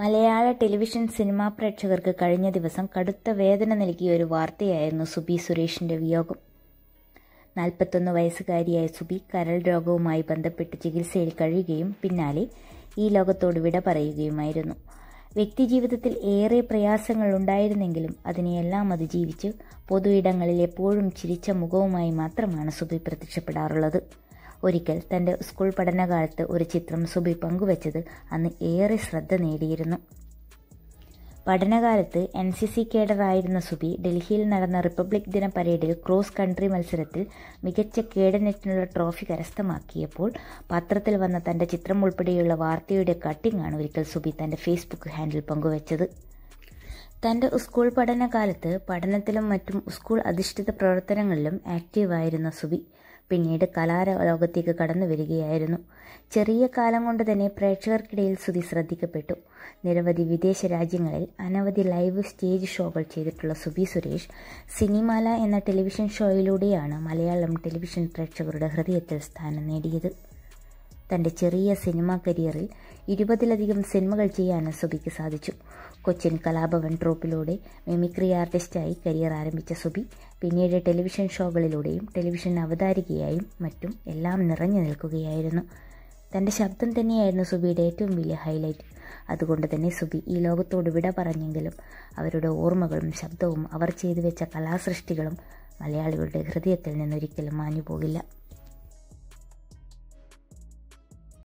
മലയാള television cinema പ്രേക്ഷകർക്ക് കഴിഞ്ഞ ദിവസം കടുത്ത വേദന നൽകിയ ഒരു വാർത്തയായിരുന്നു സുബി സുരേഷിൻ്റെ വിയോഗം നാൽപ്പത്തൊന്ന് വയസ്സുകാരിയായ സുബി കരൾ രോഗവുമായി ബന്ധപ്പെട്ട് ചികിത്സയിൽ കഴിയുകയും പിന്നാലെ ഈ ലോകത്തോട് വിട പറയുകയുമായിരുന്നു വ്യക്തിജീവിതത്തിൽ ഏറെ പ്രയാസങ്ങൾ ഉണ്ടായിരുന്നെങ്കിലും അതിനെയെല്ലാം അതിജീവിച്ച് പൊതു ഇടങ്ങളിൽ എപ്പോഴും ചിരിച്ച മുഖവുമായി മാത്രമാണ് സുബി പ്രത്യക്ഷപ്പെടാറുള്ളത് ഒരിക്കൽ തൻ്റെ സ്കൂൾ പഠനകാലത്ത് ഒരു ചിത്രം സുബി പങ്കുവച്ചത് അന്ന് ഏറെ ശ്രദ്ധ നേടിയിരുന്നു പഠനകാലത്ത് എൻ സി സി കേഡറായിരുന്ന സുബി ഡൽഹിയിൽ നടന്ന റിപ്പബ്ലിക് ദിന പരേഡിൽ ക്രോസ് കൺട്രി മത്സരത്തിൽ മികച്ച കേഡനറ്റിനുള്ള ട്രോഫി കരസ്ഥമാക്കിയപ്പോൾ പത്രത്തിൽ വന്ന തൻ്റെ ചിത്രം ഉൾപ്പെടെയുള്ള വാർത്തയുടെ കട്ടിങ്ങാണ് ഒരിക്കൽ സുബി തൻ്റെ ഫേസ്ബുക്ക് ഹാൻഡിൽ പങ്കുവച്ചത് തൻ്റെ സ്കൂൾ പഠനകാലത്ത് പഠനത്തിലും മറ്റും സ്കൂൾ അധിഷ്ഠിത പ്രവർത്തനങ്ങളിലും ആക്റ്റീവായിരുന്ന സുബി പിന്നീട് കലാലോകത്തേക്ക് കടന്നു വരികയായിരുന്നു ചെറിയ കാലം കൊണ്ട് തന്നെ പ്രേക്ഷകർക്കിടയിൽ ശ്രുതി ശ്രദ്ധിക്കപ്പെട്ടു നിരവധി വിദേശ രാജ്യങ്ങളിൽ അനവധി ലൈവ് സ്റ്റേജ് ഷോകൾ ചെയ്തിട്ടുള്ള സുബി സുരേഷ് സിനിമാല എന്ന ടെലിവിഷൻ ഷോയിലൂടെയാണ് മലയാളം ടെലിവിഷൻ പ്രേക്ഷകരുടെ ഹൃദയത്തിൽ സ്ഥാനം നേടിയത് തൻ്റെ ചെറിയ സിനിമാ കരിയറിൽ ഇരുപതിലധികം സിനിമകൾ ചെയ്യാൻ സുബിക്ക് സാധിച്ചു കൊച്ചിൻ കലാഭവൻ ട്രോപ്പിലൂടെ മെമിക്രി ആർട്ടിസ്റ്റായി കരിയർ ആരംഭിച്ച സുബി പിന്നീട് ടെലിവിഷൻ ഷോകളിലൂടെയും ടെലിവിഷൻ അവതാരികയായും മറ്റും എല്ലാം നിറഞ്ഞു നിൽക്കുകയായിരുന്നു തൻ്റെ ശബ്ദം തന്നെയായിരുന്നു സുബിയുടെ ഏറ്റവും വലിയ ഹൈലൈറ്റ് അതുകൊണ്ട് തന്നെ സുബി ഈ ലോകത്തോട് വിട പറഞ്ഞെങ്കിലും അവരുടെ ഓർമ്മകളും ശബ്ദവും അവർ ചെയ്തു വെച്ച കലാസൃഷ്ടികളും മലയാളികളുടെ ഹൃദയത്തിൽ നിന്നൊരിക്കലും മാഞ്ഞു പോകില്ല